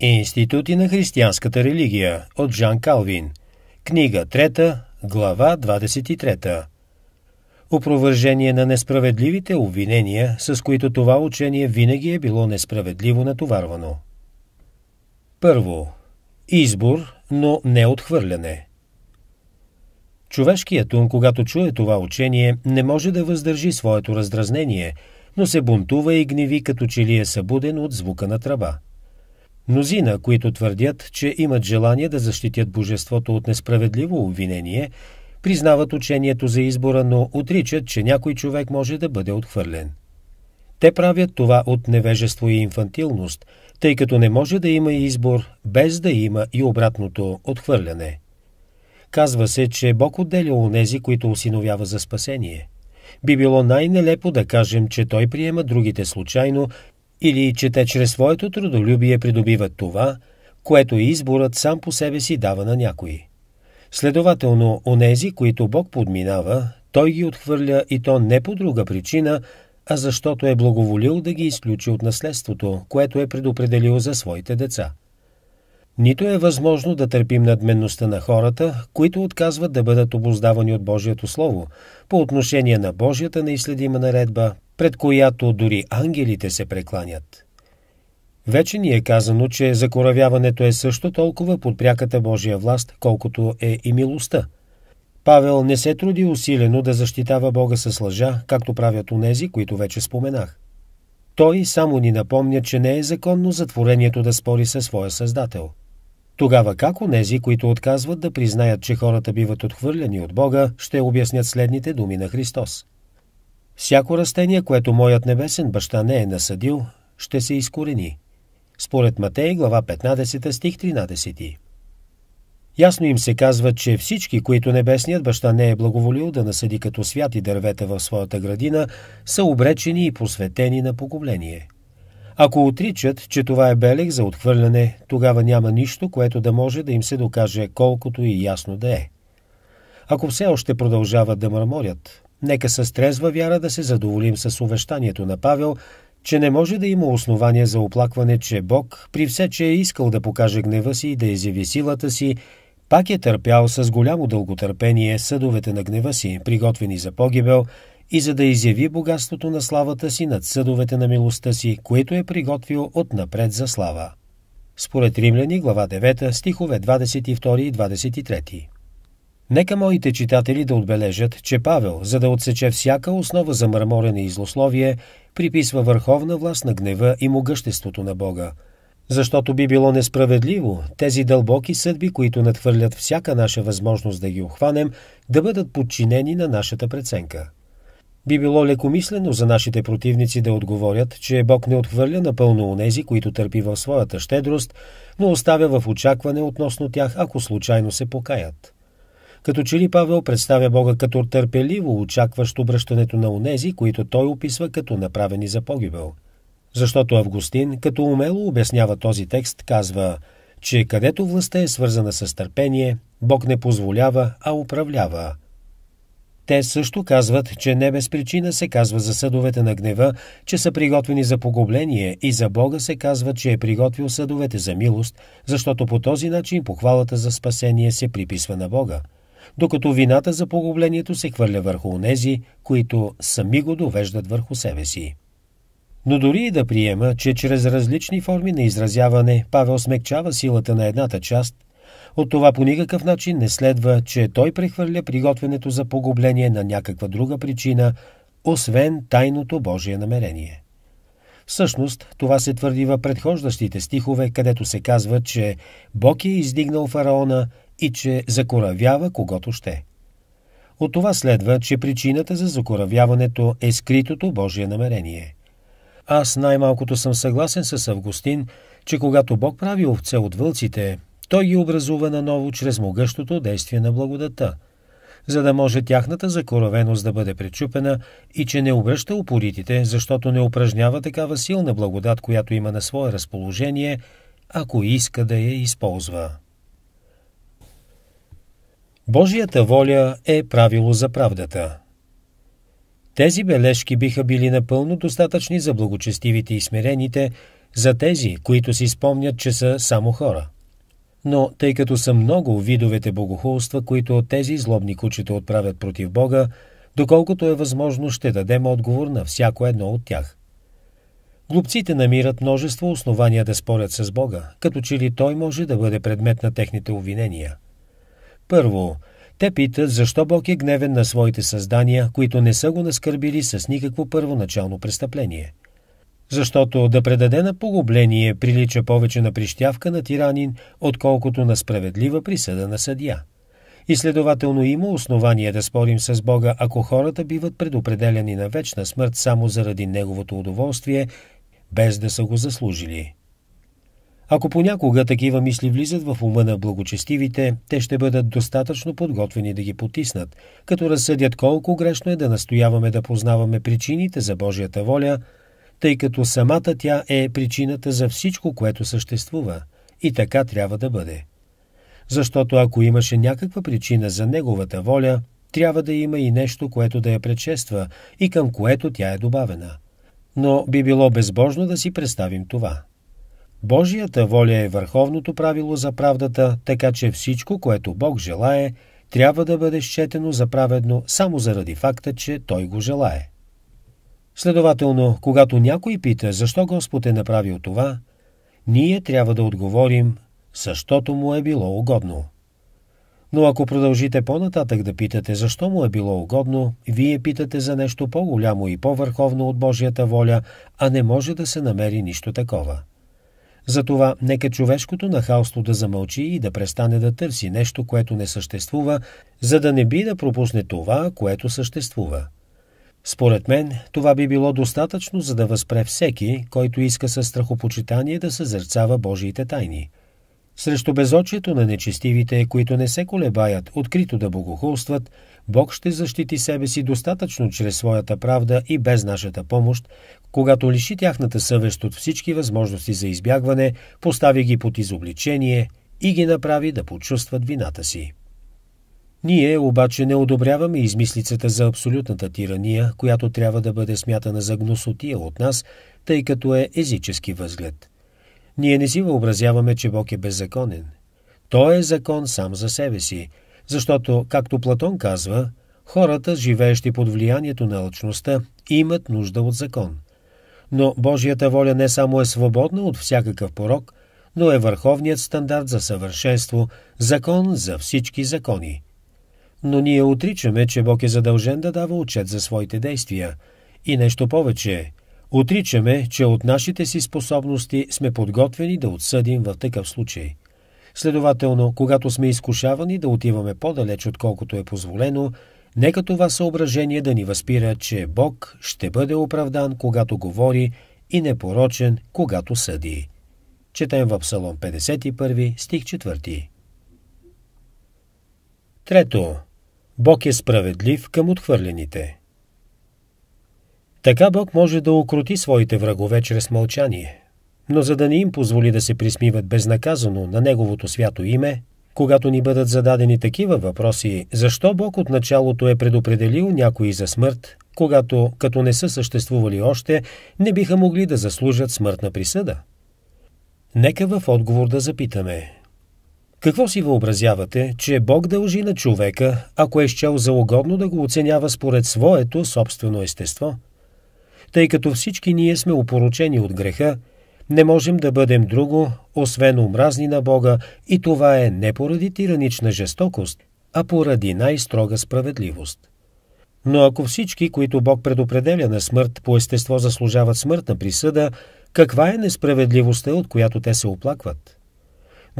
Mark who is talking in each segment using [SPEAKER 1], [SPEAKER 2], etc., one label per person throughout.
[SPEAKER 1] Институти на християнската религия от Жан Калвин. Книга 3, глава 23. Опровържение на несправедливите обвинения, с които това учение винаги е било несправедливо натоварвано. Първо. Избор, но не отхвърляне. Човешкият ум, когато чуе това учение, не може да въздържи своето раздразнение, но се бунтува и гневи, като че ли е събуден от звука на тръба. Мнозина, които твърдят, че имат желание да защитят божеството от несправедливо обвинение, признават учението за избора, но отричат, че някой човек може да бъде отхвърлен. Те правят това от невежество и инфантилност, тъй като не може да има избор без да има и обратното отхвърляне. Казва се, че Бог отделя онези, които осиновява за спасение. Би било най-нелепо да кажем, че Той приема другите случайно или че те чрез своето трудолюбие придобиват това, което изборът сам по себе си дава на някои. Следователно, онези, които Бог подминава, той ги отхвърля и то не по друга причина, а защото е благоволил да ги изключи от наследството, което е предопределил за своите деца – нито е възможно да търпим надменността на хората, които отказват да бъдат обоздавани от Божието Слово, по отношение на Божията неизследима наредба, пред която дори ангелите се прекланят. Вече ни е казано, че закоравяването е също толкова под пряката Божия власт, колкото е и милостта. Павел не се труди усилено да защитава Бога с лъжа, както правят онези, които вече споменах. Той само ни напомня, че не е законно затворението да спори със своя Създател – тогава как онези, които отказват да признаят, че хората биват отхвърляни от Бога, ще обяснят следните думи на Христос? Всяко растение, което моят небесен баща не е насъдил, ще се изкорени. Според Матей, глава 15, стих 13. Ясно им се казва, че всички, които небесният баща не е благоволил да насъди като святи дървета в своята градина, са обречени и посветени на погубление – ако отричат, че това е белег за отхвърляне, тогава няма нищо, което да може да им се докаже колкото и ясно да е. Ако все още продължават да мърморят, нека с трезва вяра да се задоволим с увещанието на Павел, че не може да има основание за оплакване, че Бог, при все, че е искал да покаже гнева си и да изяви силата си, пак е търпял с голямо дълготърпение съдовете на гнева си, приготвени за погибел – и за да изяви богатството на славата си над съдовете на милостта си, което е приготвил отнапред за слава. Според Римляни, глава 9, стихове 22 и 23. Нека моите читатели да отбележат, че Павел, за да отсече всяка основа за мърморене и злословие, приписва върховна власт на гнева и могъществото на Бога. Защото би било несправедливо тези дълбоки съдби, които надхвърлят всяка наша възможност да ги охванем, да бъдат подчинени на нашата преценка. Би било лекомислено за нашите противници да отговорят, че Бог не отхвърля напълно онези, които търпи в своята щедрост, но оставя в очакване относно тях, ако случайно се покаят. Като че ли Павел представя Бога като търпеливо очакващ обръщането на онези, които той описва като направени за погибел. Защото Августин, като умело обяснява този текст, казва, че където властта е свързана с търпение, Бог не позволява, а управлява – те също казват, че не без причина се казва за съдовете на гнева, че са приготвени за погубление и за Бога се казва, че е приготвил съдовете за милост, защото по този начин похвалата за спасение се приписва на Бога, докато вината за погублението се хвърля върху онези, които сами го довеждат върху себе си. Но дори и да приема, че чрез различни форми на изразяване Павел смекчава силата на едната част, от това по никакъв начин не следва, че той прехвърля приготвянето за погубление на някаква друга причина, освен тайното Божие намерение. Всъщност, това се твърди в предхождащите стихове, където се казва, че Бог е издигнал фараона и че закоравява когото ще. От това следва, че причината за закоравяването е скритото Божие намерение. Аз най-малкото съм съгласен с Августин, че когато Бог прави овце от вълците, той ги образува наново чрез могъщото действие на благодата, за да може тяхната закоровеност да бъде пречупена и че не обръща упоритите, защото не упражнява такава силна благодат, която има на свое разположение, ако иска да я използва. Божията воля е правило за правдата. Тези бележки биха били напълно достатъчни за благочестивите и смирените, за тези, които си спомнят, че са само хора – но тъй като са много видовете богохулства, които тези злобни кучета отправят против Бога, доколкото е възможно ще дадем отговор на всяко едно от тях. Глупците намират множество основания да спорят с Бога, като че ли Той може да бъде предмет на техните обвинения. Първо, те питат защо Бог е гневен на своите създания, които не са го наскърбили с никакво първоначално престъпление – защото да предаде на погубление прилича повече на прищявка на тиранин, отколкото на справедлива присъда на съдия. И следователно има основание да спорим с Бога, ако хората биват предопределени на вечна смърт само заради Неговото удоволствие, без да са го заслужили. Ако понякога такива мисли влизат в ума на благочестивите, те ще бъдат достатъчно подготвени да ги потиснат, като разсъдят колко грешно е да настояваме да познаваме причините за Божията воля – тъй като самата тя е причината за всичко, което съществува. И така трябва да бъде. Защото ако имаше някаква причина за неговата воля, трябва да има и нещо, което да я предшества и към което тя е добавена. Но би било безбожно да си представим това. Божията воля е върховното правило за правдата, така че всичко, което Бог желае, трябва да бъде счетено за праведно само заради факта, че Той го желае. Следователно, когато някой пита защо Господ е направил това, ние трябва да отговорим, защото му е било угодно. Но ако продължите по-нататък да питате защо му е било угодно, вие питате за нещо по-голямо и по-върховно от Божията воля, а не може да се намери нищо такова. Затова нека човешкото нахалство да замълчи и да престане да търси нещо, което не съществува, за да не би да пропусне това, което съществува. Според мен, това би било достатъчно, за да възпре всеки, който иска със страхопочитание да съзърцава Божиите тайни. Срещу безочието на нечестивите, които не се колебаят открито да богохулстват, Бог ще защити себе си достатъчно чрез своята правда и без нашата помощ, когато лиши тяхната съвест от всички възможности за избягване, постави ги под изобличение и ги направи да почувстват вината си. Ние обаче не одобряваме измислицата за абсолютната тирания, която трябва да бъде смятана за гносотия от нас, тъй като е езически възглед. Ние не си въобразяваме, че Бог е беззаконен. Той е закон сам за себе си, защото, както Платон казва, хората, живеещи под влиянието на лъчността, имат нужда от закон. Но Божията воля не само е свободна от всякакъв порок, но е върховният стандарт за съвършенство, закон за всички закони но ние отричаме, че Бог е задължен да дава отчет за своите действия. И нещо повече. Отричаме, че от нашите си способности сме подготвени да отсъдим в такъв случай. Следователно, когато сме изкушавани да отиваме по-далеч, отколкото е позволено, нека това съображение да ни възпира, че Бог ще бъде оправдан, когато говори, и непорочен, когато съди. Четем в Псалом 51, стих 4. Трето, Бог е справедлив към отхвърлените. Така Бог може да окрути своите врагове чрез мълчание, но за да не им позволи да се присмиват безнаказано на Неговото свято име, когато ни бъдат зададени такива въпроси, защо Бог от началото е предопределил някои за смърт, когато, като не са съществували още, не биха могли да заслужат смъртна присъда? Нека в отговор да запитаме – какво си въобразявате, че Бог дължи на човека, ако е щел угодно да го оценява според своето собствено естество? Тъй като всички ние сме опоручени от греха, не можем да бъдем друго, освен омразни на Бога, и това е не поради тиранична жестокост, а поради най-строга справедливост. Но ако всички, които Бог предопределя на смърт, по естество заслужават смъртна присъда, каква е несправедливостта, от която те се оплакват?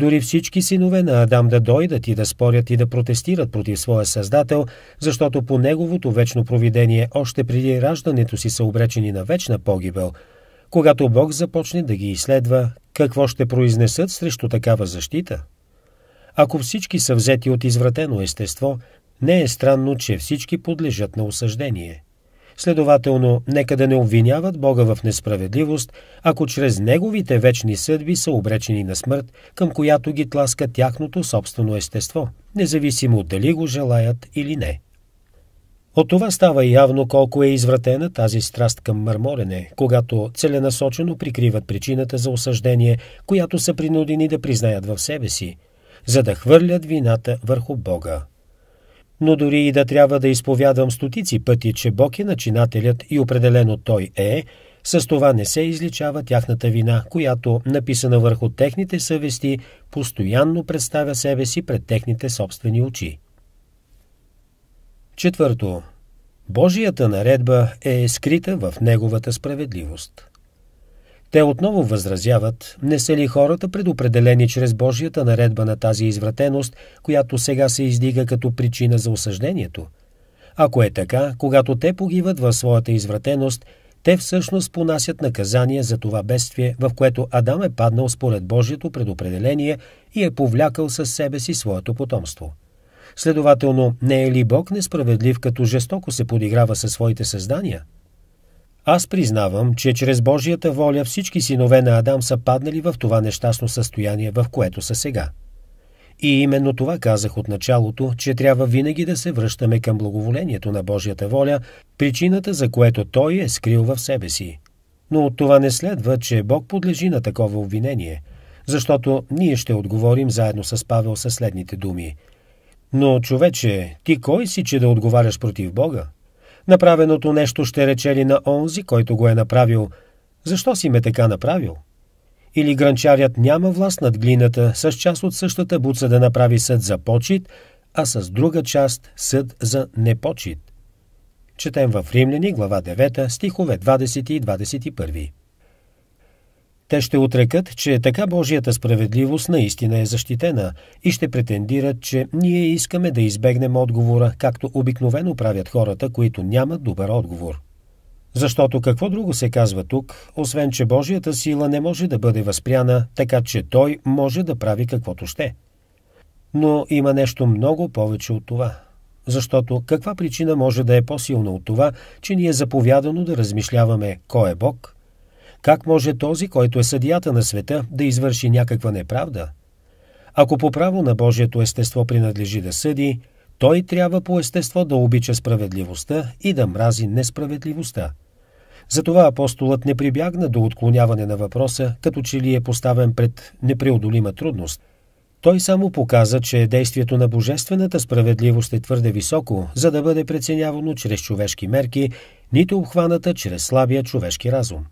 [SPEAKER 1] Дори всички синове на Адам да дойдат и да спорят и да протестират против своя Създател, защото по неговото вечно провидение още преди раждането си са обречени на вечна погибел. Когато Бог започне да ги изследва, какво ще произнесат срещу такава защита? Ако всички са взети от извратено естество, не е странно, че всички подлежат на осъждение – Следователно, нека да не обвиняват Бога в несправедливост, ако чрез Неговите вечни съдби са обречени на смърт, към която ги тласка тяхното собствено естество, независимо дали го желаят или не. От това става явно колко е извратена тази страст към мърморене, когато целенасочено прикриват причината за осъждение, която са принудени да признаят в себе си, за да хвърлят вината върху Бога. Но дори и да трябва да изповядвам стотици пъти, че Бог е начинателят и определено Той е, с това не се изличава тяхната вина, която, написана върху техните съвести, постоянно представя себе си пред техните собствени очи. Четвърто. Божията наредба е скрита в Неговата справедливост. Те отново възразяват, не са ли хората предопределени чрез Божията наредба на тази извратеност, която сега се издига като причина за осъждението? Ако е така, когато те погиват в своята извратеност, те всъщност понасят наказание за това бедствие, в което Адам е паднал според Божието предопределение и е повлякал със себе си своето потомство. Следователно, не е ли Бог несправедлив, като жестоко се подиграва със своите създания – аз признавам, че чрез Божията воля всички синове на Адам са паднали в това нещастно състояние, в което са сега. И именно това казах от началото, че трябва винаги да се връщаме към благоволението на Божията воля, причината за което Той е скрил в себе си. Но от това не следва, че Бог подлежи на такова обвинение, защото ние ще отговорим заедно с Павел със следните думи. Но, човече, ти кой си, че да отговаряш против Бога? Направеното нещо ще рече ли на онзи, който го е направил? Защо си ме така направил? Или гранчарят няма власт над глината, с част от същата буца да направи съд за почет, а с друга част съд за непочет. Четем в Римляни, глава 9, стихове 20 и 21. Те ще отрекат, че така Божията справедливост наистина е защитена и ще претендират, че ние искаме да избегнем отговора, както обикновено правят хората, които нямат добър отговор. Защото какво друго се казва тук, освен че Божията сила не може да бъде възпряна, така че Той може да прави каквото ще. Но има нещо много повече от това. Защото каква причина може да е по-силна от това, че ни е заповядано да размишляваме кой е Бог – как може този, който е съдията на света, да извърши някаква неправда? Ако по право на Божието естество принадлежи да съди, той трябва по естество да обича справедливостта и да мрази несправедливостта. Затова апостолът не прибягна до отклоняване на въпроса, като че ли е поставен пред непреодолима трудност. Той само показа, че действието на божествената справедливост е твърде високо, за да бъде преценявано чрез човешки мерки, нито обхваната чрез слабия човешки разум.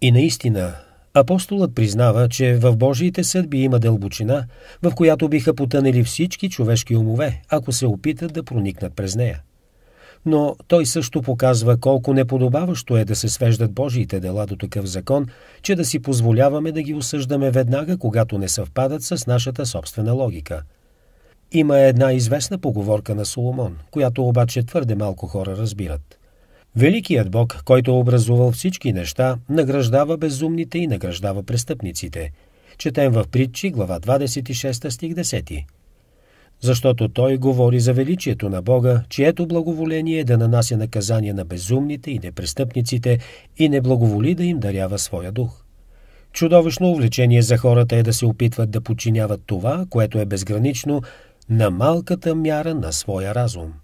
[SPEAKER 1] И наистина, апостолът признава, че в Божиите съдби има дълбочина, в която биха потънали всички човешки умове, ако се опитат да проникнат през нея. Но той също показва колко неподобаващо е да се свеждат Божиите дела до такъв закон, че да си позволяваме да ги осъждаме веднага, когато не съвпадат с нашата собствена логика. Има една известна поговорка на Соломон, която обаче твърде малко хора разбират – Великият Бог, който е образувал всички неща, награждава безумните и награждава престъпниците. Четем в Притчи, глава 26, стих 10. Защото той говори за величието на Бога, чието благоволение е да нанася наказание на безумните и непрестъпниците и не благоволи да им дарява своя дух. Чудовищно увлечение за хората е да се опитват да подчиняват това, което е безгранично, на малката мяра на своя разум –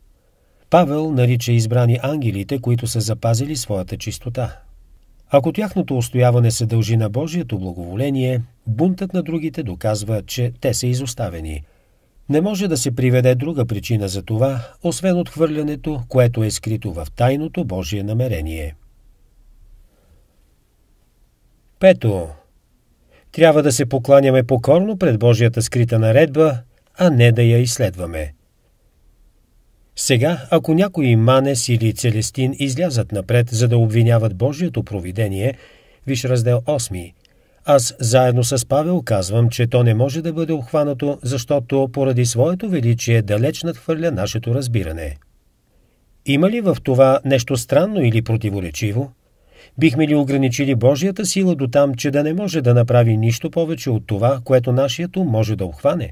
[SPEAKER 1] Павел нарича избрани ангелите, които са запазили своята чистота. Ако тяхното устояване се дължи на Божието благоволение, бунтът на другите доказва, че те са изоставени. Не може да се приведе друга причина за това, освен отхвърлянето, което е скрито в тайното Божие намерение. Пето. Трябва да се покланяме покорно пред Божията скрита наредба, а не да я изследваме. Сега, ако някои Манес или Целестин излязат напред, за да обвиняват Божието провидение, виж раздел 8. Аз заедно с Павел казвам, че то не може да бъде обхванато, защото поради своето величие далеч надхвърля нашето разбиране. Има ли в това нещо странно или противоречиво? Бихме ли ограничили Божията сила до там, че да не може да направи нищо повече от това, което нашето може да обхване?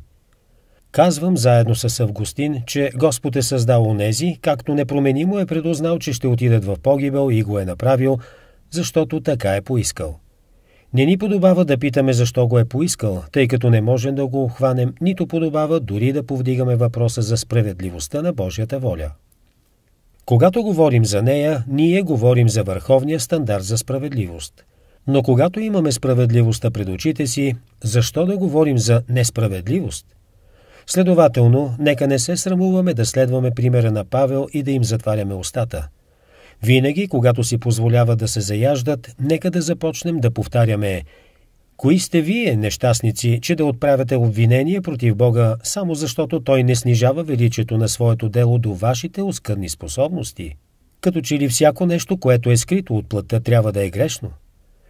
[SPEAKER 1] Казвам заедно с Августин, че Господ е създал онези, както непроменимо е предознал, че ще отидат в погибел и го е направил, защото така е поискал. Не ни подобава да питаме защо го е поискал, тъй като не можем да го охванем, нито подобава дори да повдигаме въпроса за справедливостта на Божията воля. Когато говорим за нея, ние говорим за върховния стандарт за справедливост. Но когато имаме справедливостта пред очите си, защо да говорим за несправедливост – Следователно, нека не се срамуваме да следваме примера на Павел и да им затваряме устата. Винаги, когато си позволява да се заяждат, нека да започнем да повтаряме Кои сте вие, нещастници, че да отправяте обвинение против Бога, само защото Той не снижава величието на своето дело до вашите оскъдни способности? Като че ли всяко нещо, което е скрито от плътта, трябва да е грешно?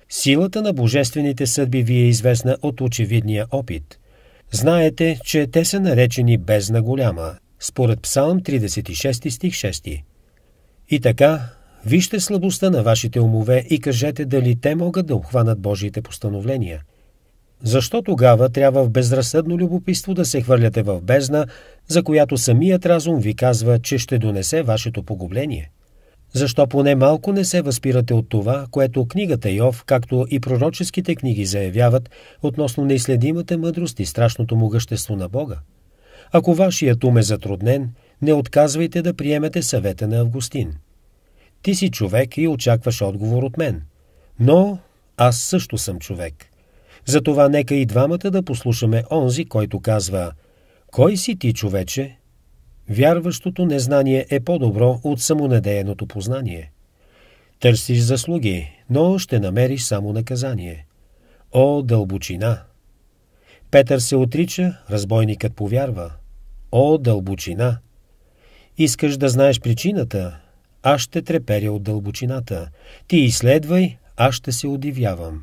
[SPEAKER 1] Силата на божествените съдби ви е известна от очевидния опит. Знаете, че те са наречени бездна голяма, според Псалм 36 стих 6. И така, вижте слабостта на вашите умове и кажете дали те могат да обхванат Божиите постановления. Защо тогава трябва в безразсъдно любопитство да се хвърляте в бездна, за която самият разум ви казва, че ще донесе вашето погубление? Защо поне малко не се възпирате от това, което книгата Йов, както и пророческите книги заявяват относно неизследимата мъдрост и страшното могъщество на Бога? Ако вашият ум е затруднен, не отказвайте да приемете съвета на Августин. Ти си човек и очакваш отговор от мен. Но аз също съм човек. Затова нека и двамата да послушаме онзи, който казва «Кой си ти, човече?» Вярващото незнание е по-добро от самонадеяното познание. Търсиш заслуги, но ще намериш само наказание. О, дълбочина! Петър се отрича, разбойникът повярва. О, дълбочина! Искаш да знаеш причината? Аз ще треперя от дълбочината. Ти изследвай, аз ще се удивявам.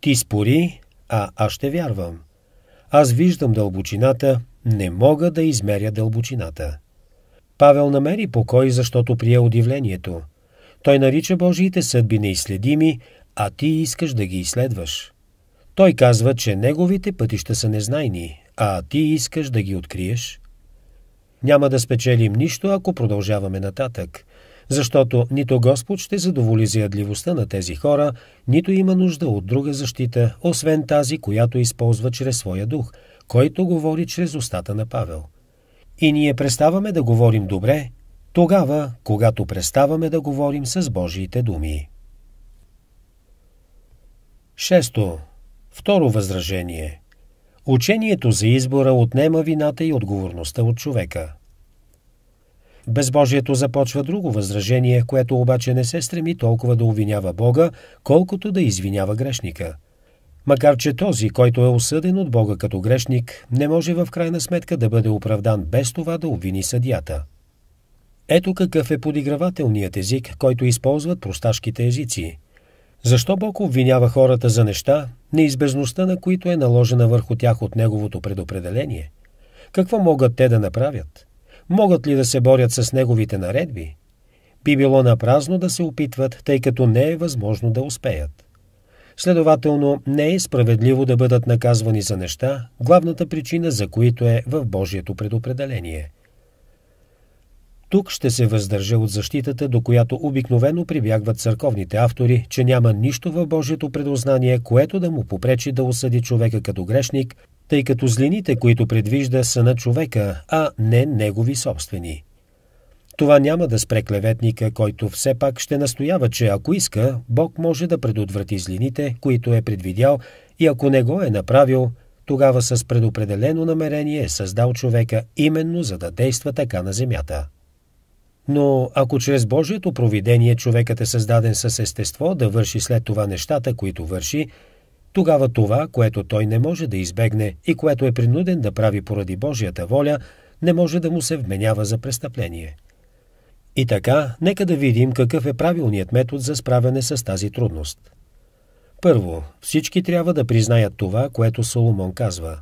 [SPEAKER 1] Ти спори, а аз ще вярвам. Аз виждам дълбочината, не мога да измеря дълбочината. Павел намери покой, защото прие удивлението. Той нарича Божиите съдби неизследими, а ти искаш да ги изследваш. Той казва, че неговите пътища са незнайни, а ти искаш да ги откриеш. Няма да спечелим нищо, ако продължаваме нататък, защото нито Господ ще задоволи заядливостта на тези хора, нито има нужда от друга защита, освен тази, която използва чрез своя дух – който говори чрез устата на Павел. И ние преставаме да говорим добре, тогава, когато преставаме да говорим с Божиите думи. Шесто. Второ възражение. Учението за избора отнема вината и отговорността от човека. Безбожието започва друго възражение, което обаче не се стреми толкова да обвинява Бога, колкото да извинява грешника – Макар, че този, който е осъден от Бога като грешник, не може в крайна сметка да бъде оправдан без това да обвини съдията. Ето какъв е подигравателният език, който използват просташките езици. Защо Бог обвинява хората за неща, неизбежността на които е наложена върху тях от Неговото предопределение? Какво могат те да направят? Могат ли да се борят с Неговите наредби? Би било напразно да се опитват, тъй като не е възможно да успеят. Следователно, не е справедливо да бъдат наказвани за неща, главната причина за които е в Божието предопределение. Тук ще се въздържа от защитата, до която обикновено прибягват църковните автори, че няма нищо в Божието предознание, което да му попречи да осъди човека като грешник, тъй като злините, които предвижда, са на човека, а не негови собствени. Това няма да спре клеветника, който все пак ще настоява, че ако иска, Бог може да предотврати злините, които е предвидял и ако не го е направил, тогава с предопределено намерение е създал човека именно за да действа така на земята. Но ако чрез Божието провидение човекът е създаден с естество да върши след това нещата, които върши, тогава това, което той не може да избегне и което е принуден да прави поради Божията воля, не може да му се вменява за престъпление – и така, нека да видим какъв е правилният метод за справяне с тази трудност. Първо, всички трябва да признаят това, което Соломон казва.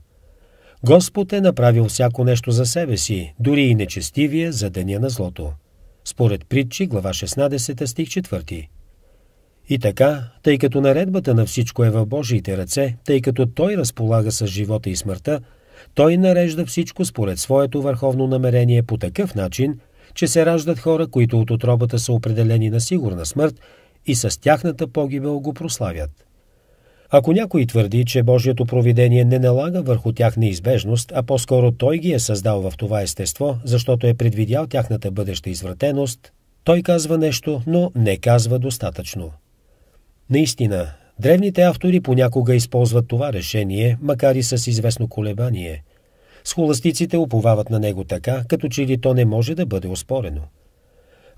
[SPEAKER 1] Господ е направил всяко нещо за себе си, дори и нечестивие за деня на злото. Според притчи, глава 16, стих 4. И така, тъй като наредбата на всичко е в Божиите ръце, тъй като Той разполага с живота и смъртта, Той нарежда всичко според своето върховно намерение по такъв начин – че се раждат хора, които от отробата са определени на сигурна смърт и с тяхната погибел го прославят. Ако някой твърди, че Божието провидение не налага върху тях неизбежност, а по-скоро той ги е създал в това естество, защото е предвидял тяхната бъдеща извратеност, той казва нещо, но не казва достатъчно. Наистина, древните автори понякога използват това решение, макар и с известно колебание – Схоластиците уповават на него така, като че ли то не може да бъде оспорено.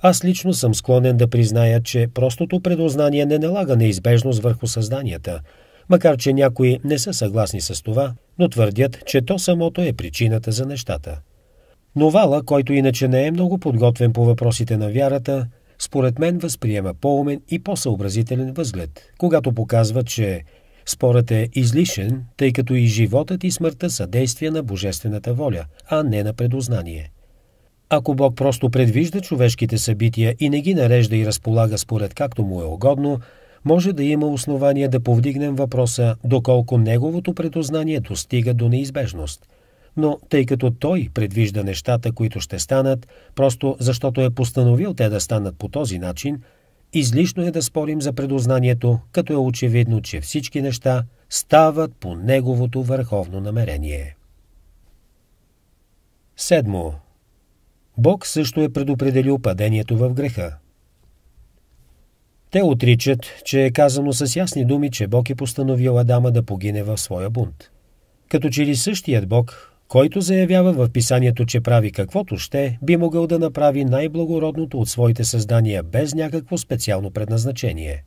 [SPEAKER 1] Аз лично съм склонен да призная, че простото предознание не налага неизбежност върху създанията, макар че някои не са съгласни с това, но твърдят, че то самото е причината за нещата. Но Вала, който иначе не е много подготвен по въпросите на вярата, според мен възприема по-умен и по-съобразителен възглед, когато показва, че Спорът е излишен, тъй като и животът и смъртта са действия на божествената воля, а не на предознание. Ако Бог просто предвижда човешките събития и не ги нарежда и разполага според както му е угодно, може да има основание да повдигнем въпроса доколко неговото предознание достига до неизбежност. Но тъй като той предвижда нещата, които ще станат, просто защото е постановил те да станат по този начин – Излишно е да спорим за предознанието, като е очевидно, че всички неща стават по неговото върховно намерение. Седмо. Бог също е предопределил падението в греха. Те отричат, че е казано с ясни думи, че Бог е постановил Адама да погине в своя бунт. Като че ли същият Бог който заявява в писанието, че прави каквото ще, би могъл да направи най-благородното от своите създания без някакво специално предназначение.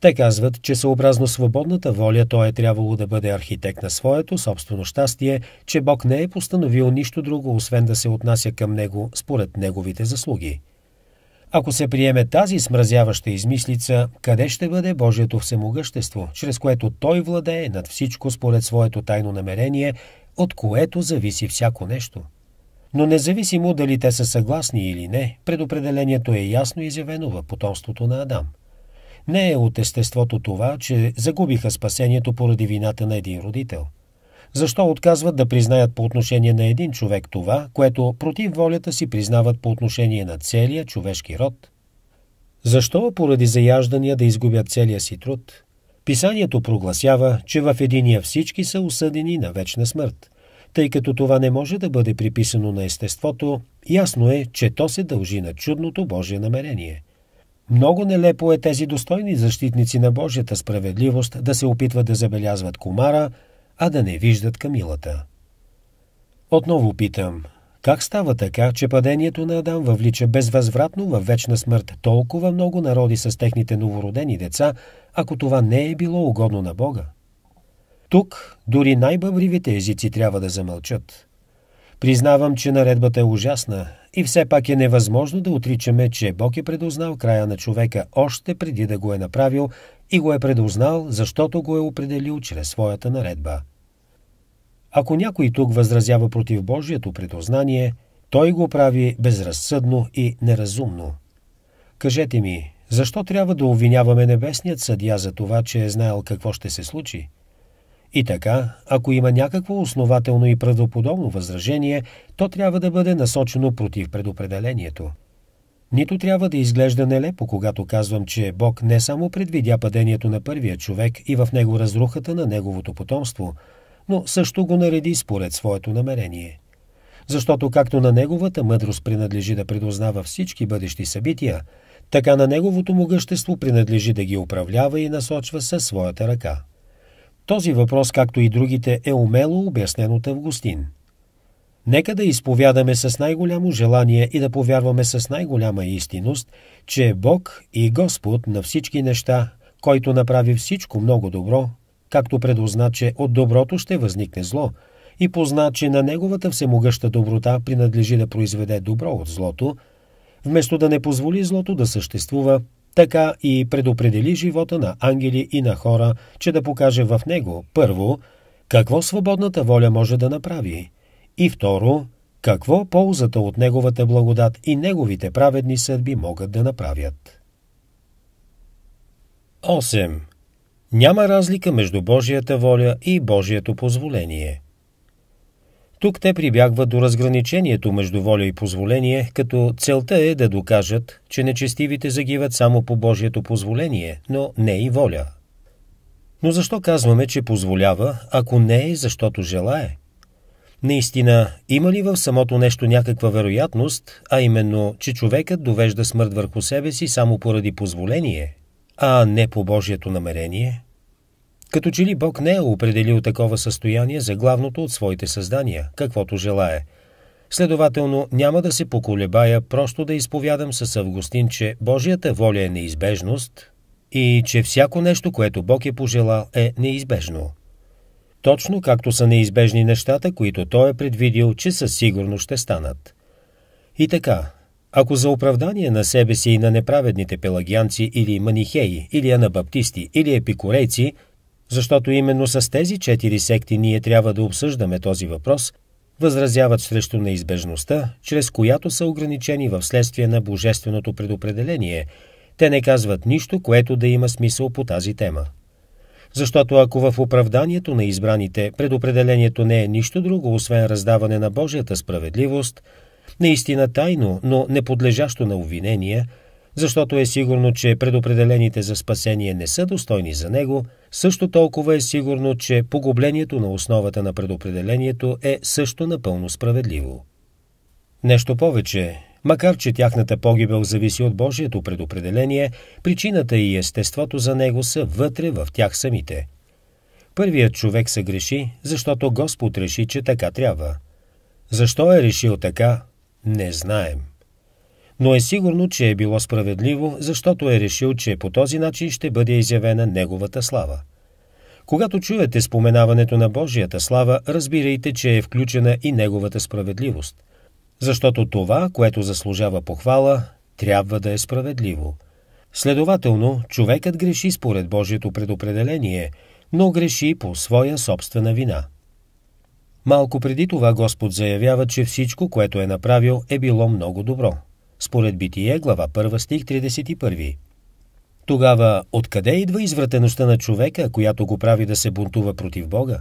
[SPEAKER 1] Те казват, че съобразно свободната воля той е трябвало да бъде архитект на своето собствено щастие, че Бог не е постановил нищо друго, освен да се отнася към него според неговите заслуги. Ако се приеме тази смразяваща измислица, къде ще бъде Божието всемогъщество, чрез което Той владее над всичко според своето тайно намерение от което зависи всяко нещо. Но независимо дали те са съгласни или не, предопределението е ясно изявено в потомството на Адам. Не е от естеството това, че загубиха спасението поради вината на един родител. Защо отказват да признаят по отношение на един човек това, което против волята си признават по отношение на целия човешки род? Защо поради заяждания да изгубят целия си труд – Писанието прогласява, че в единия всички са осъдени на вечна смърт. Тъй като това не може да бъде приписано на естеството, ясно е, че то се дължи на чудното Божие намерение. Много нелепо е тези достойни защитници на Божията справедливост да се опитват да забелязват комара, а да не виждат камилата. Отново питам, как става така, че падението на Адам въвлича безвъзвратно във вечна смърт толкова много народи с техните новородени деца, ако това не е било угодно на Бога? Тук дори най-бъбривите езици трябва да замълчат. Признавам, че наредбата е ужасна и все пак е невъзможно да отричаме, че Бог е предузнал края на човека още преди да го е направил и го е предузнал, защото го е определил чрез своята наредба – ако някой тук възразява против Божието предознание, той го прави безразсъдно и неразумно. Кажете ми, защо трябва да обвиняваме небесният съдия за това, че е знаел какво ще се случи? И така, ако има някакво основателно и правдоподобно възражение, то трябва да бъде насочено против предопределението. Нито трябва да изглежда нелепо, когато казвам, че Бог не само предвидя падението на първия човек и в него разрухата на неговото потомство – но също го нареди според своето намерение. Защото както на неговата мъдрост принадлежи да предознава всички бъдещи събития, така на неговото могъщество принадлежи да ги управлява и насочва със своята ръка. Този въпрос, както и другите, е умело обяснен от Августин. Нека да изповядаме с най-голямо желание и да повярваме с най-голяма истинност, че Бог и Господ на всички неща, който направи всичко много добро, както предузна, че от доброто ще възникне зло, и позна, че на неговата всемогъща доброта принадлежи да произведе добро от злото, вместо да не позволи злото да съществува, така и предопредели живота на ангели и на хора, че да покаже в него, първо, какво свободната воля може да направи, и второ, какво ползата от неговата благодат и неговите праведни съдби могат да направят. Няма разлика между Божията воля и Божието позволение. Тук те прибягват до разграничението между воля и позволение, като целта е да докажат, че нечестивите загиват само по Божието позволение, но не и воля. Но защо казваме, че позволява, ако не е защото желае? Наистина, има ли в самото нещо някаква вероятност, а именно, че човекът довежда смърт върху себе си само поради позволение, а не по Божието намерение? Като че ли Бог не е определил такова състояние за главното от своите създания, каквото желая. Следователно, няма да се поколебая просто да изповядам с Августин, че Божията воля е неизбежност и че всяко нещо, което Бог е пожелал, е неизбежно. Точно както са неизбежни нещата, които Той е предвидил, че със сигурност ще станат. И така, ако за оправдание на себе си и на неправедните пелагианци или манихеи, или анабаптисти, или епикорейци – защото именно с тези четири секти ние трябва да обсъждаме този въпрос, възразяват срещу неизбежността, чрез която са ограничени в следствие на божественото предопределение. Те не казват нищо, което да има смисъл по тази тема. Защото ако в оправданието на избраните предопределението не е нищо друго, освен раздаване на Божията справедливост, наистина тайно, но не подлежащо на обвинения – защото е сигурно, че предопределените за спасение не са достойни за него, също толкова е сигурно, че погублението на основата на предопределението е също напълно справедливо. Нещо повече, макар че тяхната погибел зависи от Божието предопределение, причината и естеството за него са вътре в тях самите. Първият човек се греши, защото Господ реши, че така трябва. Защо е решил така, не знаем но е сигурно, че е било справедливо, защото е решил, че по този начин ще бъде изявена Неговата слава. Когато чуете споменаването на Божията слава, разбирайте, че е включена и Неговата справедливост. Защото това, което заслужава похвала, трябва да е справедливо. Следователно, човекът греши според Божието предопределение, но греши по своя собствена вина. Малко преди това Господ заявява, че всичко, което е направил, е било много добро според Битие, глава 1, стих 31. Тогава откъде идва извратеността на човека, която го прави да се бунтува против Бога?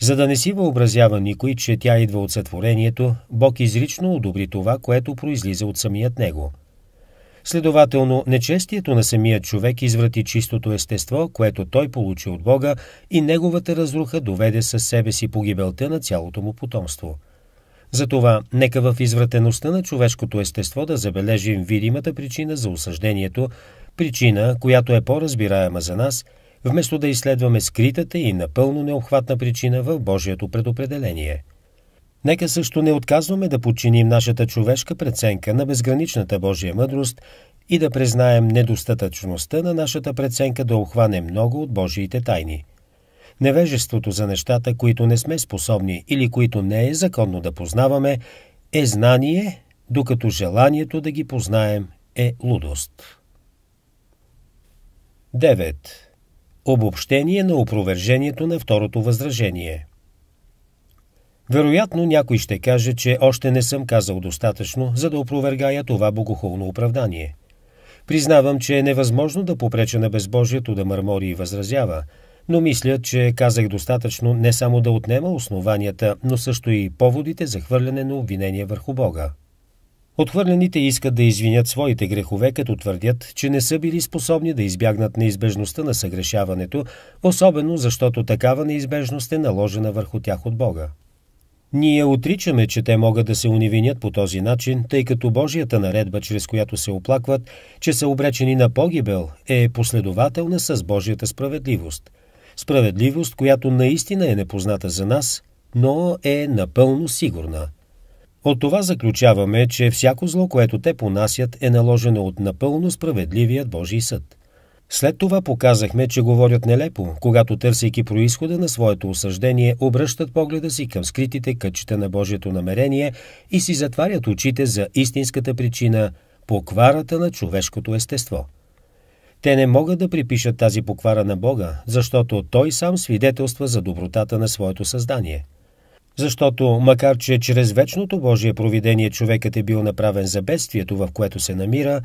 [SPEAKER 1] За да не си въобразява никой, че тя идва от сътворението, Бог изрично одобри това, което произлиза от самият него. Следователно, нечестието на самия човек изврати чистото естество, което той получи от Бога и неговата разруха доведе със себе си погибелта на цялото му потомство – затова нека в извратеността на човешкото естество да забележим видимата причина за осъждението, причина, която е по-разбираема за нас, вместо да изследваме скритата и напълно необхватна причина в Божието предопределение. Нека също не отказваме да подчиним нашата човешка преценка на безграничната Божия мъдрост и да признаем недостатъчността на нашата преценка да охване много от Божиите тайни – невежеството за нещата, които не сме способни или които не е законно да познаваме, е знание, докато желанието да ги познаем е лудост. 9. Обобщение на опровержението на второто възражение. Вероятно някой ще каже, че още не съм казал достатъчно, за да опровергая това богохулно оправдание. Признавам, че е невъзможно да попреча на безбожието да мърмори и възразява – но мисля, че казах достатъчно не само да отнема основанията, но също и поводите за хвърляне на обвинения върху Бога. Отхвърлените искат да извинят своите грехове, като твърдят, че не са били способни да избягнат неизбежността на съгрешаването, особено защото такава неизбежност е наложена върху тях от Бога. Ние отричаме, че те могат да се унивинят по този начин, тъй като Божията наредба, чрез която се оплакват, че са обречени на погибел, е последователна с Божията справедливост – Справедливост, която наистина е непозната за нас, но е напълно сигурна. От това заключаваме, че всяко зло, което те понасят, е наложено от напълно справедливият Божий съд. След това показахме, че говорят нелепо, когато търсейки происхода на своето осъждение, обръщат погледа си към скритите кътчета на Божието намерение и си затварят очите за истинската причина – покварата на човешкото естество – те не могат да припишат тази поквара на Бога, защото Той сам свидетелства за добротата на своето създание. Защото, макар че чрез вечното Божие провидение човекът е бил направен за бедствието, в което се намира,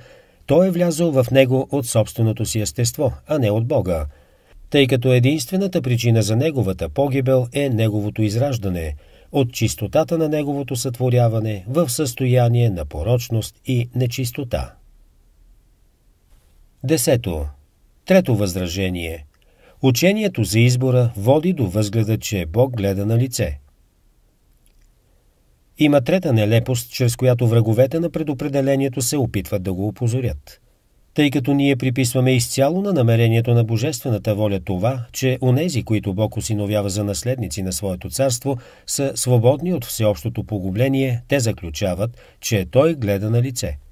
[SPEAKER 1] той е влязъл в него от собственото си естество, а не от Бога, тъй като единствената причина за неговата погибел е неговото израждане, от чистотата на неговото сътворяване в състояние на порочност и нечистота. Десето. Трето възражение. Учението за избора води до възгледа, че Бог гледа на лице. Има трета нелепост, чрез която враговете на предопределението се опитват да го опозорят. Тъй като ние приписваме изцяло на намерението на божествената воля това, че онези, които Бог осиновява за наследници на своето царство, са свободни от всеобщото погубление, те заключават, че Той гледа на лице –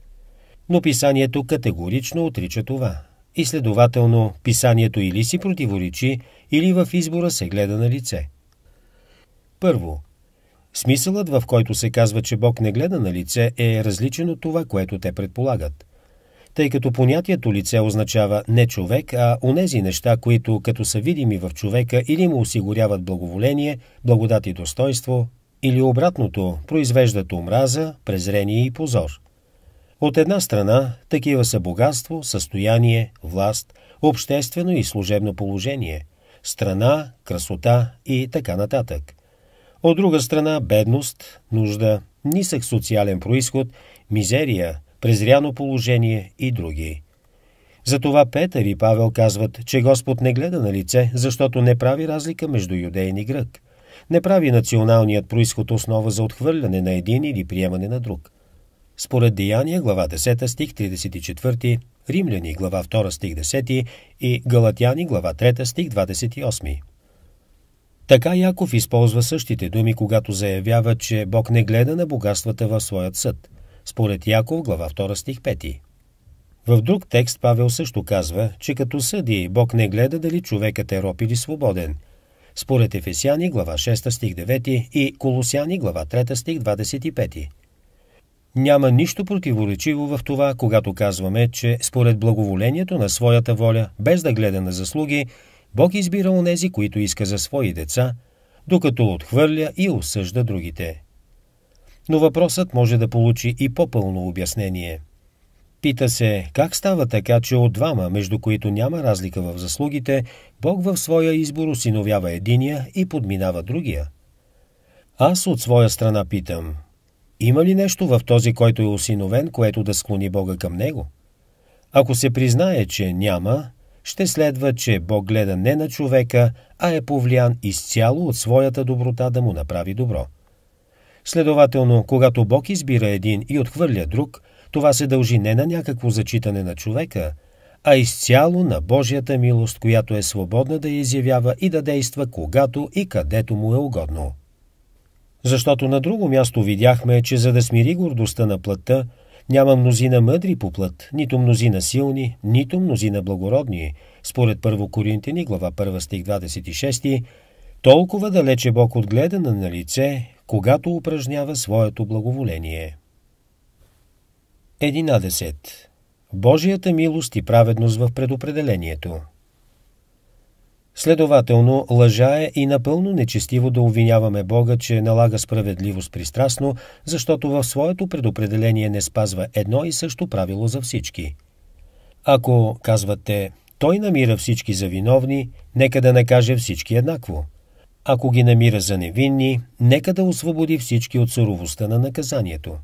[SPEAKER 1] но писанието категорично отрича това. И следователно, писанието или си противоречи, или в избора се гледа на лице. Първо, смисълът, в който се казва, че Бог не гледа на лице, е различен от това, което те предполагат. Тъй като понятието лице означава не човек, а онези неща, които като са видими в човека или му осигуряват благоволение, благодат и достоинство, или обратното, произвеждат омраза, презрение и позор – от една страна, такива са богатство, състояние, власт, обществено и служебно положение, страна, красота и така нататък. От друга страна, бедност, нужда, нисък социален происход, мизерия, презряно положение и други. Затова Петър и Павел казват, че Господ не гледа на лице, защото не прави разлика между юдеен и грък. Не прави националният происход основа за отхвърляне на един или приемане на друг. Според Деяния, глава 10, стих 34, Римляни, глава 2, стих 10 и Галатяни, глава 3, стих 28. Така Яков използва същите думи, когато заявява, че Бог не гледа на богатствата в своят съд. Според Яков, глава 2, стих 5. В друг текст Павел също казва, че като съди, Бог не гледа дали човекът е роб или свободен. Според Ефесяни, глава 6, стих 9 и Колосяни, глава 3, стих 25. Няма нищо противоречиво в това, когато казваме, че според благоволението на своята воля, без да гледа на заслуги, Бог избира онези, които иска за свои деца, докато отхвърля и осъжда другите. Но въпросът може да получи и по-пълно обяснение. Пита се, как става така, че от двама, между които няма разлика в заслугите, Бог в своя избор осиновява единия и подминава другия? Аз от своя страна питам, има ли нещо в този, който е осиновен, което да склони Бога към него? Ако се признае, че няма, ще следва, че Бог гледа не на човека, а е повлиян изцяло от своята доброта да му направи добро. Следователно, когато Бог избира един и отхвърля друг, това се дължи не на някакво зачитане на човека, а изцяло на Божията милост, която е свободна да я изявява и да действа когато и където му е угодно. Защото на друго място видяхме, че за да смири гордостта на плътта, няма мнозина мъдри по плът, нито мнозина силни, нито мнозина благородни. Според 1 Коринтини, глава 1 стих 26, толкова далече Бог отгледа на лице, когато упражнява своето благоволение. 11. Божията милост и праведност в предопределението – Следователно, лъжа е и напълно нечестиво да обвиняваме Бога, че налага справедливост пристрастно, защото в своето предопределение не спазва едно и също правило за всички. Ако, казвате, той намира всички за виновни, нека да накаже всички еднакво. Ако ги намира за невинни, нека да освободи всички от суровостта на наказанието.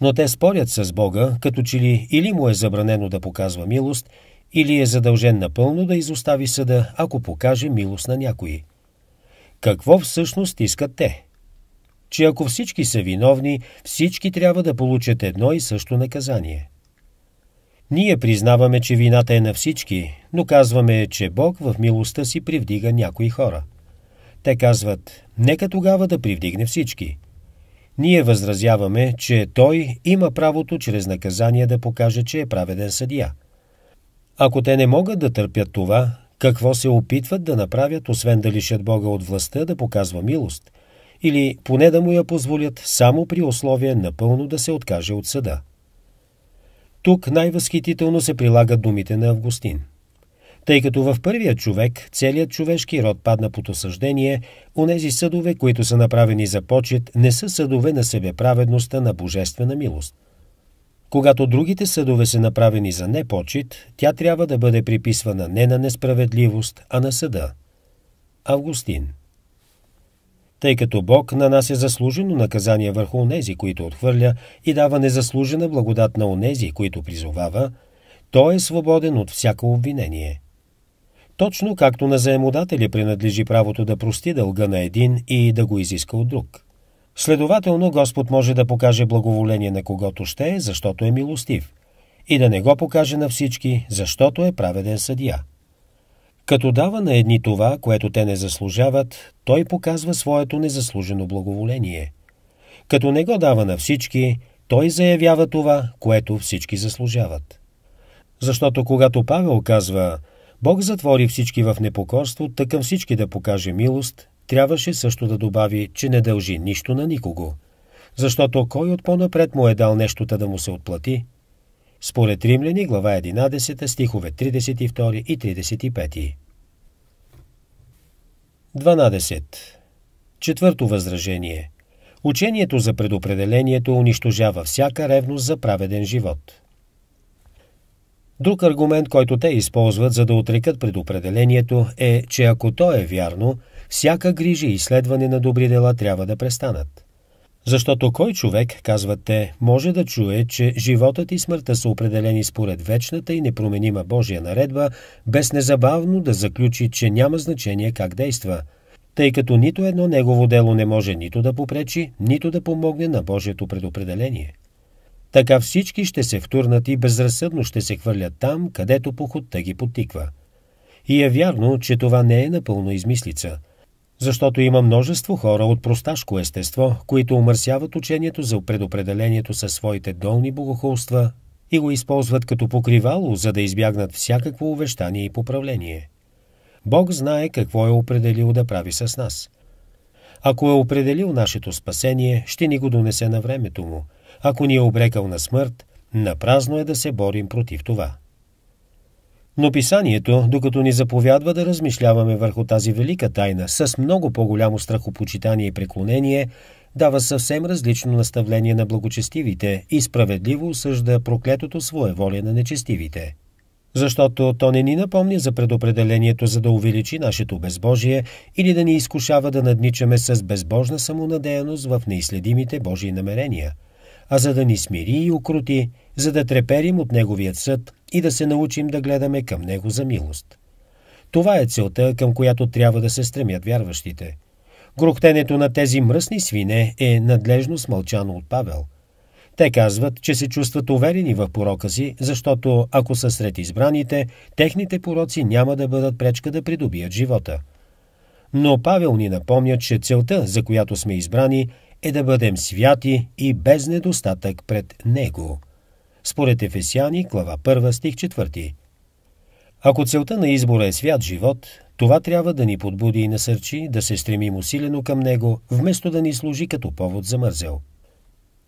[SPEAKER 1] Но те спорят с Бога, като че ли или му е забранено да показва милост, или е задължен напълно да изостави съда, ако покаже милост на някои. Какво всъщност искат те? Че ако всички са виновни, всички трябва да получат едно и също наказание. Ние признаваме, че вината е на всички, но казваме, че Бог в милостта си привдига някои хора. Те казват, нека тогава да привдигне всички. Ние възразяваме, че Той има правото чрез наказание да покаже, че е праведен съдия – ако те не могат да търпят това, какво се опитват да направят, освен да лишат Бога от властта да показва милост, или поне да му я позволят само при условие напълно да се откаже от съда. Тук най-възхитително се прилагат думите на Августин. Тъй като в първия човек целият човешки род падна под осъждение, онези съдове, които са направени за почет, не са съдове на себеправедността на божествена милост. Когато другите съдове са направени за непочит, тя трябва да бъде приписвана не на несправедливост, а на съда. Августин тъй като Бог нанася заслужено наказание върху онези, които отхвърля и дава незаслужена благодат на онези, които призовава, той е свободен от всяко обвинение. Точно както на заемодателя принадлежи правото да прости дълга на един и да го изиска от друг. Следователно Господ може да покаже благоволение на когото ще, защото е милостив, и да не го покаже на всички, защото е праведен съдия. Като дава на едни това, което те не заслужават, той показва своето незаслужено благоволение. Като не го дава на всички, той заявява това, което всички заслужават. Защото когато Павел казва «Бог затвори всички в непокорство, тъкъм всички да покаже милост», Трябваше също да добави, че не дължи нищо на никого. Защото кой от по-напред му е дал нещота да му се отплати? Според Римляни, глава 11, стихове 32 и 35. 12. Четвърто възражение. Учението за предопределението унищожава всяка ревност за праведен живот. Друг аргумент, който те използват за да отрекат предопределението е, че ако то е вярно, всяка грижа и изследване на добри дела трябва да престанат. Защото кой човек, казват те, може да чуе, че животът и смъртта са определени според вечната и непроменима Божия наредба, без незабавно да заключи, че няма значение как действа, тъй като нито едно негово дело не може нито да попречи, нито да помогне на Божието предопределение. Така всички ще се втурнат и безразсъдно ще се хвърлят там, където похотта ги потиква. И е вярно, че това не е напълно измислица – защото има множество хора от просташко естество, които омърсяват учението за предопределението със своите долни богохулства и го използват като покривало, за да избягнат всякакво увещание и поправление. Бог знае какво е определил да прави с нас. Ако е определил нашето спасение, ще ни го донесе на времето му. Ако ни е обрекал на смърт, напразно е да се борим против това. Но писанието, докато ни заповядва да размишляваме върху тази велика тайна с много по-голямо страхопочитание и преклонение, дава съвсем различно наставление на благочестивите и справедливо осъжда проклетото воля на нечестивите. Защото то не ни напомня за предопределението за да увеличи нашето безбожие или да ни изкушава да надничаме с безбожна самонадеяност в неизследимите Божии намерения – а за да ни смири и укрути, за да треперим от Неговият съд и да се научим да гледаме към Него за милост. Това е целта, към която трябва да се стремят вярващите. Грохтенето на тези мръсни свине е надлежно смълчано от Павел. Те казват, че се чувстват уверени в порока си, защото ако са сред избраните, техните пороци няма да бъдат пречка да придобият живота. Но Павел ни напомня, че целта, за която сме избрани, е да бъдем святи и без недостатък пред Него. Според Ефесяни, глава 1, стих 4. Ако целта на избора е свят живот, това трябва да ни подбуди и насърчи да се стремим усилено към него, вместо да ни служи като повод за мързел.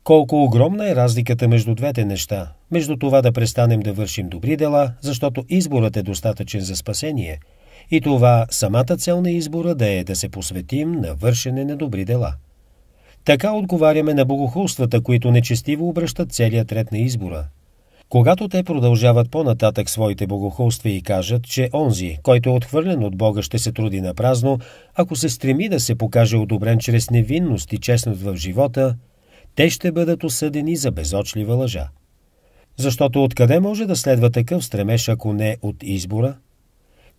[SPEAKER 1] Колко огромна е разликата между двете неща, между това да престанем да вършим добри дела, защото изборът е достатъчен за спасение, и това самата цел на избора да е да се посветим на вършене на добри дела. Така отговаряме на богохулствата, които нечестиво обръщат целият ред на избора. Когато те продължават по-нататък своите богохулства и кажат, че онзи, който е отхвърлен от Бога, ще се труди на празно, ако се стреми да се покаже одобрен чрез невинност и честност в живота, те ще бъдат осъдени за безочлива лъжа. Защото откъде може да следва такъв стремеж, ако не от избора –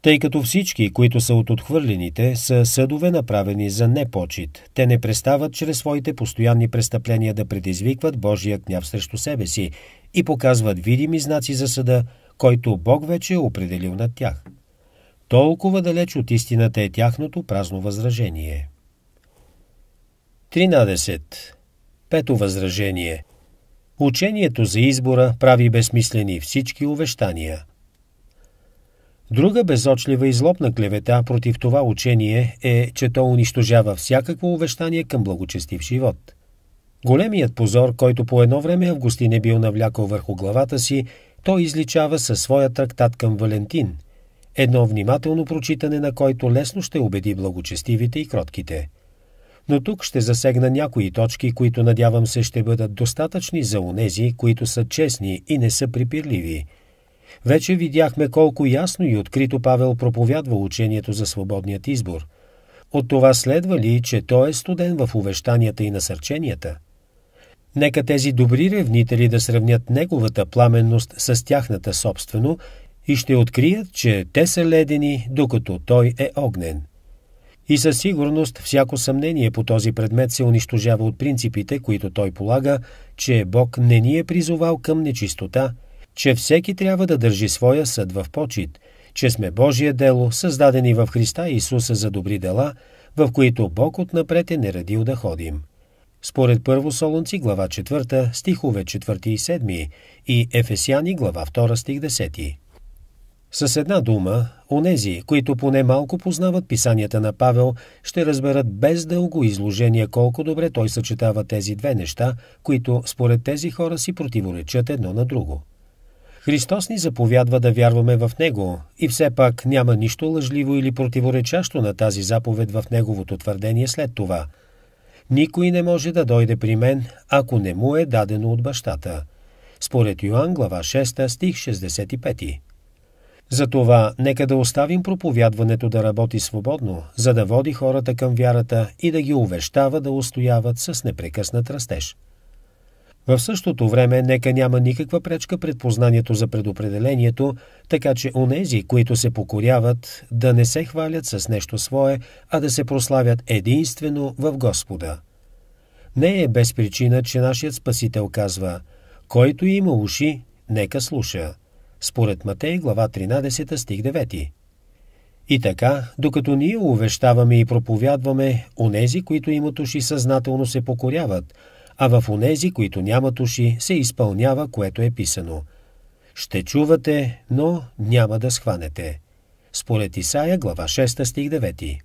[SPEAKER 1] тъй като всички, които са от отхвърлените, са съдове направени за непочит. Те не престават чрез своите постоянни престъпления да предизвикват Божия гняв срещу себе си и показват видими знаци за съда, който Бог вече е определил над тях. Толкова далеч от истината е тяхното празно възражение. 13. Пето възражение. Учението за избора прави безсмислени всички увещания – Друга безочлива и злобна клевета против това учение е, че то унищожава всякакво увещание към благочестив живот. Големият позор, който по едно време Августин е бил навлякал върху главата си, той изличава със своя трактат към Валентин, едно внимателно прочитане на който лесно ще убеди благочестивите и кротките. Но тук ще засегна някои точки, които надявам се ще бъдат достатъчни за онези, които са честни и не са припирливи – вече видяхме колко ясно и открито Павел проповядва учението за свободният избор. От това следва ли, че той е студен в увещанията и насърченията? Нека тези добри ревнители да сравнят неговата пламенност с тяхната собствено и ще открият, че те са ледени, докато той е огнен. И със сигурност всяко съмнение по този предмет се унищожава от принципите, които той полага, че Бог не ни е призовал към нечистота – че всеки трябва да държи своя съд в почет, че сме Божие дело, създадени в Христа Исуса за добри дела, в които Бог отнапред е не радил да ходим. Според Първо Солунци, глава 4, стихове 4 и 7 и Ефесяни, глава 2, стих 10. С една дума, онези, които поне малко познават писанията на Павел, ще разберат без дълго изложение колко добре той съчетава тези две неща, които според тези хора си противоречат едно на друго – Христос ни заповядва да вярваме в Него и все пак няма нищо лъжливо или противоречащо на тази заповед в Неговото твърдение след това. Никой не може да дойде при мен, ако не му е дадено от бащата. Според Йоанн глава 6 стих 65. Затова нека да оставим проповядването да работи свободно, за да води хората към вярата и да ги увещава да устояват с непрекъснат растеж. В същото време, нека няма никаква пречка пред познанието за предопределението, така че онези, които се покоряват, да не се хвалят с нещо свое, а да се прославят единствено в Господа. Не е без причина, че нашият Спасител казва «Който има уши, нека слуша» според Матей глава 13 стих 9. И така, докато ние увещаваме и проповядваме, онези, които имат уши съзнателно се покоряват – а в онези, които нямат уши, се изпълнява, което е писано. Ще чувате, но няма да схванете. Според Исаия, глава 6, стих 9.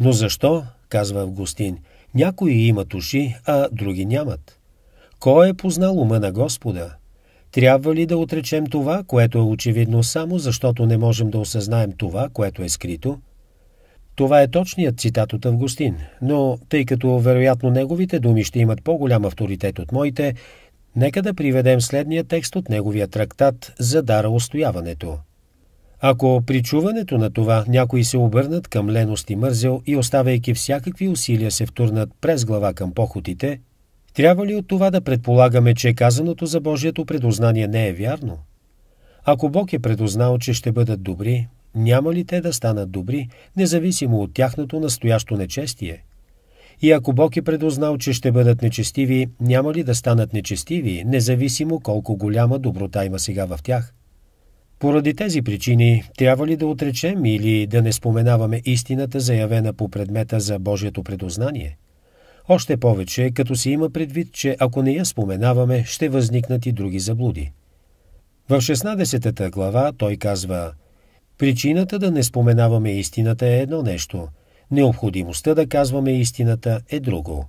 [SPEAKER 1] Но защо, казва Августин, някои имат уши, а други нямат? Кой е познал ума на Господа? Трябва ли да отречем това, което е очевидно само, защото не можем да осъзнаем това, което е скрито? Това е точният цитат от Августин, но тъй като вероятно неговите думи ще имат по-голям авторитет от моите, нека да приведем следния текст от неговия трактат за дара устояването. Ако при чуването на това някои се обърнат към леност и мързел и оставяйки всякакви усилия се втурнат през глава към похотите, трябва ли от това да предполагаме, че казаното за Божието предознание не е вярно? Ако Бог е предознал, че ще бъдат добри, няма ли те да станат добри, независимо от тяхното настоящо нечестие? И ако Бог е предузнал, че ще бъдат нечестиви, няма ли да станат нечестиви, независимо колко голяма доброта има сега в тях? Поради тези причини, трябва ли да отречем или да не споменаваме истината, заявена по предмета за Божието предознание? Още повече, като се има предвид, че ако не я споменаваме, ще възникнат и други заблуди. В 16 глава той казва – Причината да не споменаваме истината е едно нещо. Необходимостта да казваме истината е друго.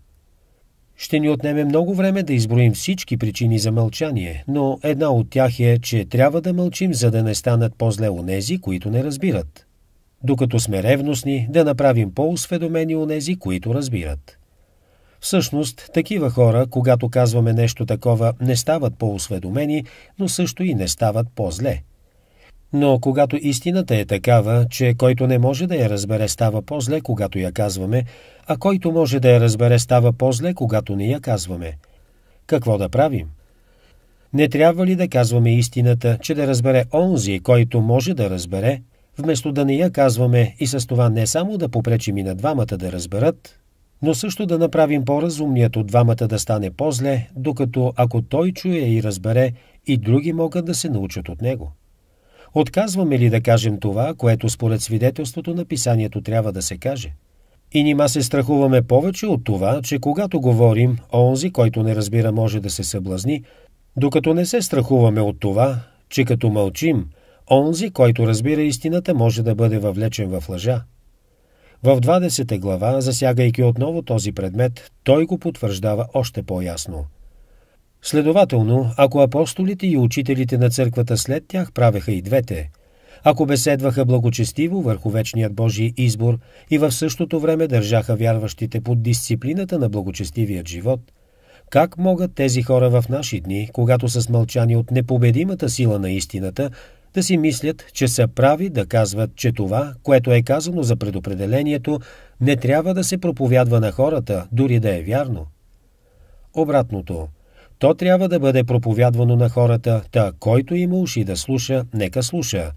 [SPEAKER 1] Ще ни отнеме много време да изброим всички причини за мълчание, но една от тях е, че трябва да мълчим, за да не станат по-зле онези, които не разбират. Докато сме ревностни, да направим по-осведомени онези, които разбират. Всъщност, такива хора, когато казваме нещо такова, не стават по-осведомени, но също и не стават по-зле – но когато истината е такава, че който не може да я разбере става по-зле, когато я казваме, а който може да я разбере става по-зле, когато не я казваме. Какво да правим? Не трябва ли да казваме истината, че да разбере онзи, който може да разбере, вместо да не я казваме и с това не само да попречим и на двамата да разберат, но също да направим по-разумният от двамата да стане по-зле, докато ако той чуе и разбере, и други могат да се научат от него. Отказваме ли да кажем това, което според свидетелството на писанието трябва да се каже? И нима се страхуваме повече от това, че когато говорим, онзи, който не разбира, може да се съблазни, докато не се страхуваме от това, че като мълчим, онзи, който разбира истината, може да бъде въвлечен в лъжа. В 20 глава, засягайки отново този предмет, той го потвърждава още по-ясно – Следователно, ако апостолите и учителите на църквата след тях правеха и двете, ако беседваха благочестиво върху вечният Божий избор и в същото време държаха вярващите под дисциплината на благочестивият живот, как могат тези хора в наши дни, когато са смълчани от непобедимата сила на истината, да си мислят, че са прави да казват, че това, което е казано за предопределението, не трябва да се проповядва на хората, дори да е вярно? Обратното – то трябва да бъде проповядвано на хората, та който има уши да слуша, нека слуша.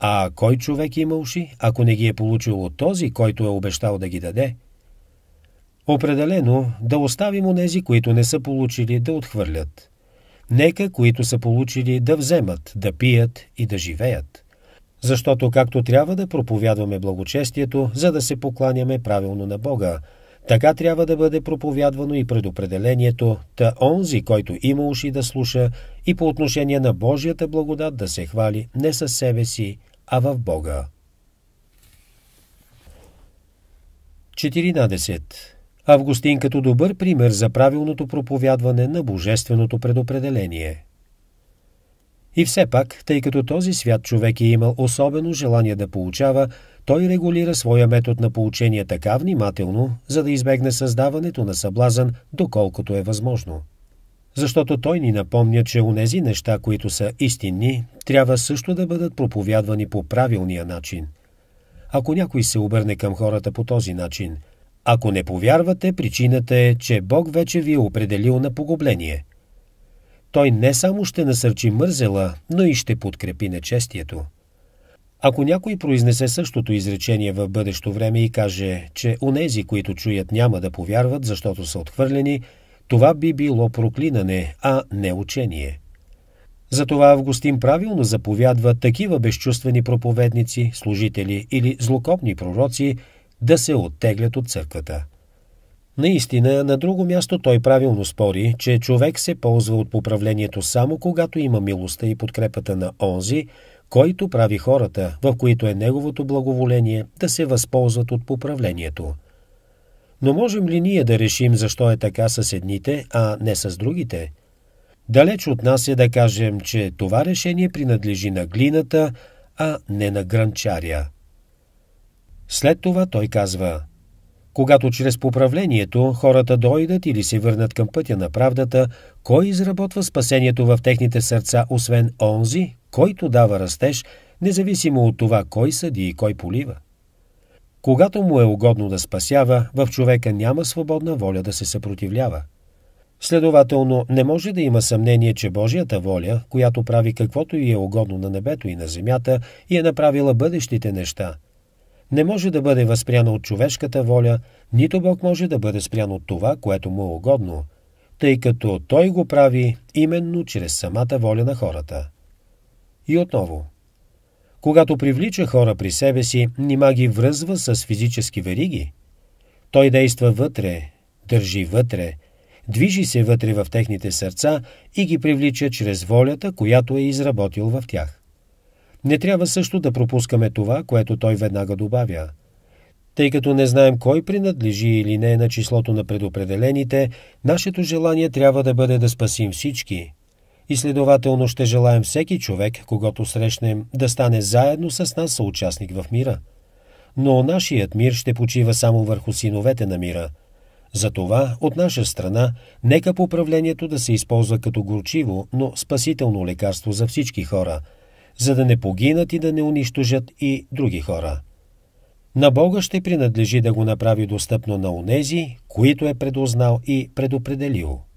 [SPEAKER 1] А кой човек има уши, ако не ги е получил от този, който е обещал да ги даде? Определено да оставим онези, които не са получили, да отхвърлят. Нека, които са получили, да вземат, да пият и да живеят. Защото както трябва да проповядваме благочестието, за да се покланяме правилно на Бога, така трябва да бъде проповядвано и предопределението, та онзи, който има уши да слуша, и по отношение на Божията благодат да се хвали не със себе си, а в Бога. 14. Августин като добър пример за правилното проповядване на божественото предопределение. И все пак, тъй като този свят човек е имал особено желание да получава, той регулира своя метод на получение така внимателно, за да избегне създаването на съблазън, доколкото е възможно. Защото той ни напомня, че нези неща, които са истинни, трябва също да бъдат проповядвани по правилния начин. Ако някой се обърне към хората по този начин, ако не повярвате, причината е, че Бог вече ви е определил на погубление. Той не само ще насърчи мързела, но и ще подкрепи нечестието. Ако някой произнесе същото изречение в бъдещо време и каже, че онези, които чуят, няма да повярват, защото са отхвърлени, това би било проклинане, а не учение. Затова Августин правилно заповядва такива безчувствени проповедници, служители или злокопни пророци да се оттеглят от църквата. Наистина, на друго място той правилно спори, че човек се ползва от поправлението само когато има милостта и подкрепата на онзи, който прави хората, в които е Неговото благоволение, да се възползват от поправлението. Но можем ли ние да решим защо е така с едните, а не с другите? Далеч от нас е да кажем, че това решение принадлежи на глината, а не на гранчаря. След това той казва – когато чрез поправлението хората дойдат или се върнат към пътя на правдата, кой изработва спасението в техните сърца, освен онзи, който дава растеж, независимо от това кой съди и кой полива. Когато му е угодно да спасява, в човека няма свободна воля да се съпротивлява. Следователно, не може да има съмнение, че Божията воля, която прави каквото и е угодно на небето и на земята, и е направила бъдещите неща, не може да бъде възпряна от човешката воля, нито Бог може да бъде спрян от това, което му е угодно, тъй като Той го прави именно чрез самата воля на хората. И отново. Когато привлича хора при себе си, нима ги връзва с физически вериги. Той действа вътре, държи вътре, движи се вътре в техните сърца и ги привлича чрез волята, която е изработил в тях. Не трябва също да пропускаме това, което той веднага добавя. Тъй като не знаем кой принадлежи или не е на числото на предопределените, нашето желание трябва да бъде да спасим всички – и следователно ще желаем всеки човек, когато срещнем, да стане заедно с нас съучастник в мира. Но нашият мир ще почива само върху синовете на мира. Затова, от наша страна, нека поправлението да се използва като горчиво, но спасително лекарство за всички хора, за да не погинат и да не унищожат и други хора. На Бога ще принадлежи да го направи достъпно на онези, които е предознал и предопределил.